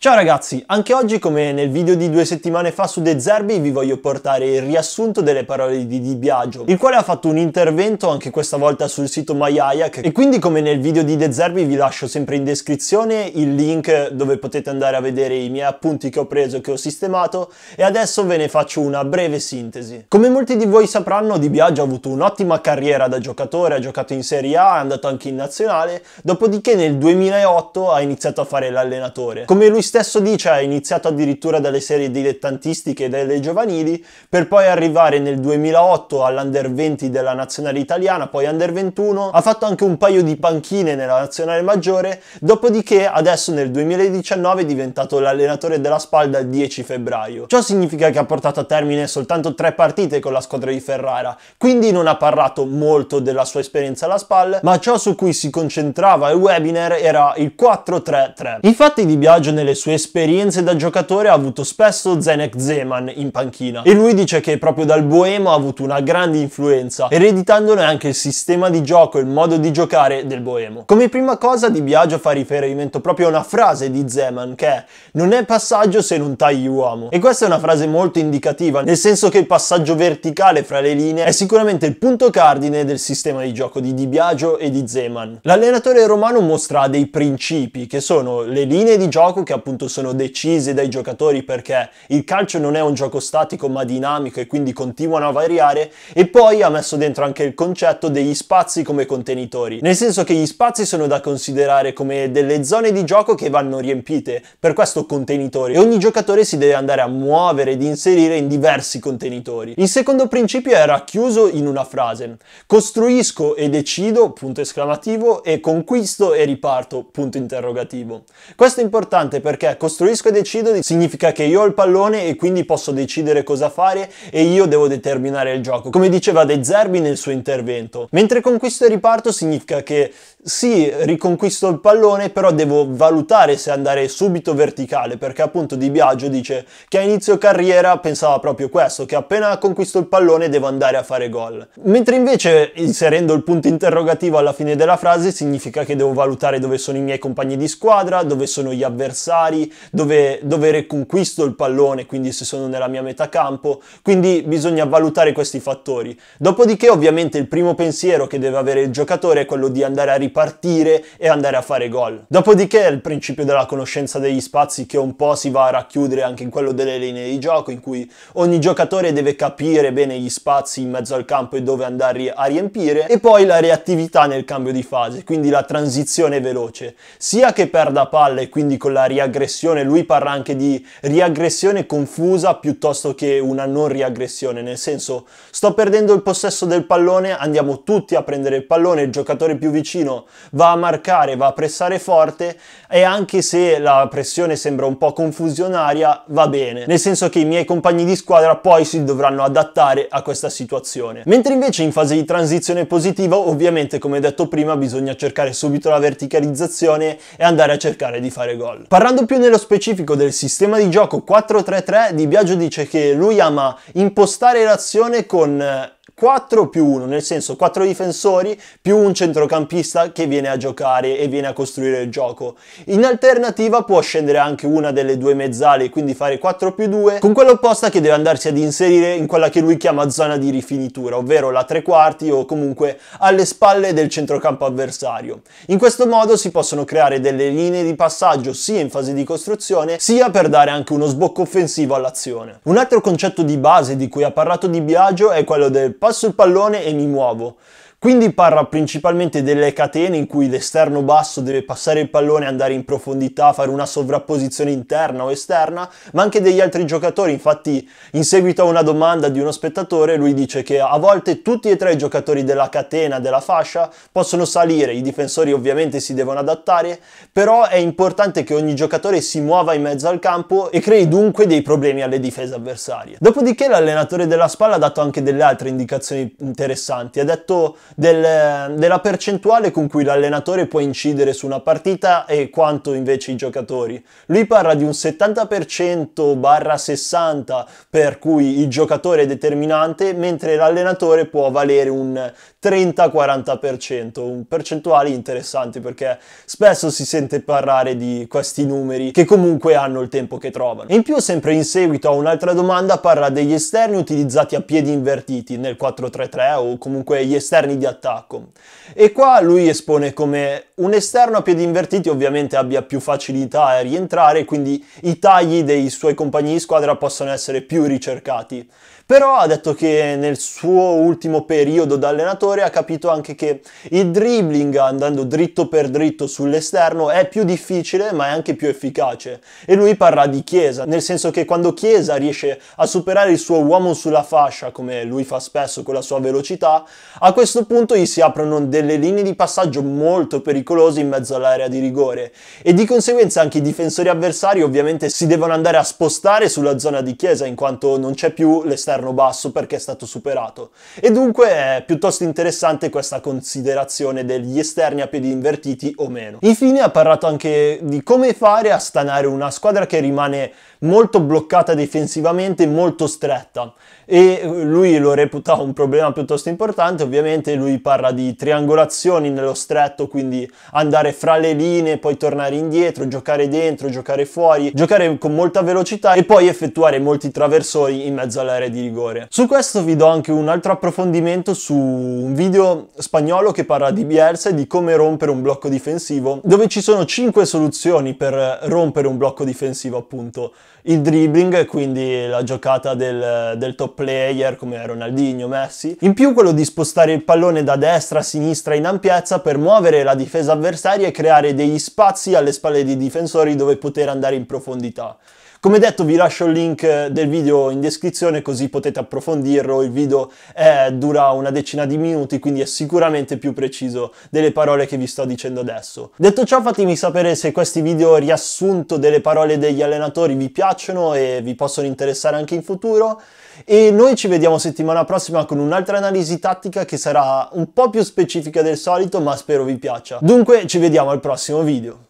Ciao ragazzi, anche oggi come nel video di due settimane fa su De Zerbi vi voglio portare il riassunto delle parole di Di Biagio, il quale ha fatto un intervento anche questa volta sul sito MyAyak e quindi come nel video di De Zerbi vi lascio sempre in descrizione il link dove potete andare a vedere i miei appunti che ho preso e che ho sistemato e adesso ve ne faccio una breve sintesi. Come molti di voi sapranno Di Biagio ha avuto un'ottima carriera da giocatore, ha giocato in Serie A, è andato anche in nazionale, dopodiché nel 2008 ha iniziato a fare l'allenatore. Come lui stesso dice cioè, ha iniziato addirittura dalle serie dilettantistiche e dalle giovanili per poi arrivare nel 2008 all'Under 20 della nazionale italiana, poi Under 21, ha fatto anche un paio di panchine nella nazionale maggiore, dopodiché adesso nel 2019 è diventato l'allenatore della Spalda il 10 febbraio. Ciò significa che ha portato a termine soltanto tre partite con la squadra di Ferrara, quindi non ha parlato molto della sua esperienza alla Spal, ma ciò su cui si concentrava il webinar era il 4-3-3. Infatti Di Biagio nelle sue esperienze da giocatore ha avuto spesso Zenek Zeman in panchina e lui dice che proprio dal Boemo ha avuto una grande influenza, ereditandone anche il sistema di gioco e il modo di giocare del Boemo. Come prima cosa Di Biagio fa riferimento proprio a una frase di Zeman che è non è passaggio se non tagli uomo e questa è una frase molto indicativa nel senso che il passaggio verticale fra le linee è sicuramente il punto cardine del sistema di gioco di Di Biagio e di Zeman. L'allenatore romano mostra dei principi che sono le linee di gioco che appunto appunto sono decise dai giocatori perché il calcio non è un gioco statico ma dinamico e quindi continuano a variare e poi ha messo dentro anche il concetto degli spazi come contenitori, nel senso che gli spazi sono da considerare come delle zone di gioco che vanno riempite, per questo contenitori e ogni giocatore si deve andare a muovere ed inserire in diversi contenitori. Il secondo principio è racchiuso in una frase, costruisco e decido, punto esclamativo, e conquisto e riparto, punto interrogativo. Questo è importante perché perché costruisco e decido significa che io ho il pallone e quindi posso decidere cosa fare e io devo determinare il gioco, come diceva De Zerbi nel suo intervento. Mentre conquisto e riparto significa che sì, riconquisto il pallone, però devo valutare se andare subito verticale, perché appunto Di Biagio dice che a inizio carriera pensava proprio questo, che appena conquisto il pallone devo andare a fare gol. Mentre invece inserendo il punto interrogativo alla fine della frase significa che devo valutare dove sono i miei compagni di squadra, dove sono gli avversari, avversari, dove, dove reconquisto il pallone, quindi se sono nella mia metà campo, quindi bisogna valutare questi fattori. Dopodiché ovviamente il primo pensiero che deve avere il giocatore è quello di andare a ripartire e andare a fare gol. Dopodiché il principio della conoscenza degli spazi che un po' si va a racchiudere anche in quello delle linee di gioco, in cui ogni giocatore deve capire bene gli spazi in mezzo al campo e dove andare a riempire, e poi la reattività nel cambio di fase, quindi la transizione veloce, sia che perda palle quindi con la riagganciazione aggressione, lui parla anche di riaggressione confusa piuttosto che una non riaggressione, nel senso sto perdendo il possesso del pallone, andiamo tutti a prendere il pallone, il giocatore più vicino va a marcare, va a pressare forte e anche se la pressione sembra un po' confusionaria va bene, nel senso che i miei compagni di squadra poi si dovranno adattare a questa situazione. Mentre invece in fase di transizione positiva ovviamente come detto prima bisogna cercare subito la verticalizzazione e andare a cercare di fare gol. Parlando Entrando più nello specifico del sistema di gioco 4-3-3 di Biagio dice che lui ama impostare l'azione con eh, 4 più 1, nel senso 4 difensori più un centrocampista che viene a giocare e viene a costruire il gioco. In alternativa può scendere anche una delle due mezzali, quindi fare 4 più 2, con quella opposta che deve andarsi ad inserire in quella che lui chiama zona di rifinitura, ovvero la tre quarti o comunque alle spalle del centrocampo avversario. In questo modo si possono creare delle linee di passaggio sia in fase di costruzione sia per dare anche uno sbocco offensivo all'azione. Un altro concetto di base di cui ha parlato Di Biagio è quello del passaggio passo il pallone e mi muovo. Quindi parla principalmente delle catene in cui l'esterno basso deve passare il pallone, andare in profondità, fare una sovrapposizione interna o esterna, ma anche degli altri giocatori. Infatti, in seguito a una domanda di uno spettatore, lui dice che a volte tutti e tre i giocatori della catena, della fascia, possono salire, i difensori ovviamente si devono adattare, però è importante che ogni giocatore si muova in mezzo al campo e crei dunque dei problemi alle difese avversarie. Dopodiché l'allenatore della spalla ha dato anche delle altre indicazioni interessanti, ha detto del, della percentuale con cui l'allenatore può incidere su una partita e quanto invece i giocatori. Lui parla di un 70% barra 60 per cui il giocatore è determinante, mentre l'allenatore può valere un 30-40%, un percentuale interessante perché spesso si sente parlare di questi numeri che comunque hanno il tempo che trovano. In più sempre in seguito a un'altra domanda parla degli esterni utilizzati a piedi invertiti nel 4-3-3 o comunque gli esterni di attacco. E qua lui espone come un esterno a piedi invertiti ovviamente abbia più facilità a rientrare, quindi i tagli dei suoi compagni di squadra possono essere più ricercati. Però ha detto che nel suo ultimo periodo da allenatore ha capito anche che il dribbling andando dritto per dritto sull'esterno è più difficile ma è anche più efficace. E lui parla di Chiesa, nel senso che quando Chiesa riesce a superare il suo uomo sulla fascia, come lui fa spesso con la sua velocità, a questo punto gli si aprono delle linee di passaggio molto pericolose in mezzo all'area di rigore e di conseguenza anche i difensori avversari ovviamente si devono andare a spostare sulla zona di chiesa in quanto non c'è più l'esterno basso perché è stato superato. E dunque è piuttosto interessante questa considerazione degli esterni a piedi invertiti o meno. Infine ha parlato anche di come fare a stanare una squadra che rimane molto bloccata difensivamente, molto stretta e lui lo reputa un problema piuttosto importante, ovviamente lui parla di triangolazioni nello stretto, quindi andare fra le linee, poi tornare indietro, giocare dentro, giocare fuori, giocare con molta velocità e poi effettuare molti traversori in mezzo all'area di rigore. Su questo vi do anche un altro approfondimento su un video spagnolo che parla di Bielsa e di come rompere un blocco difensivo, dove ci sono 5 soluzioni per rompere un blocco difensivo appunto. Il dribbling, quindi la giocata del, del top player come Ronaldinho, Messi. In più quello di spostare il pallone pallone da destra a sinistra in ampiezza per muovere la difesa avversaria e creare degli spazi alle spalle dei difensori dove poter andare in profondità. Come detto vi lascio il link eh, del video in descrizione così potete approfondirlo, il video è, eh, dura una decina di minuti quindi è sicuramente più preciso delle parole che vi sto dicendo adesso. Detto ciò fatemi sapere se questi video riassunto delle parole degli allenatori vi piacciono e vi possono interessare anche in futuro e noi ci vediamo settimana prossima con un'altra analisi tattica che sarà un po' più specifica del solito ma spero vi piaccia. Dunque ci vediamo al prossimo video.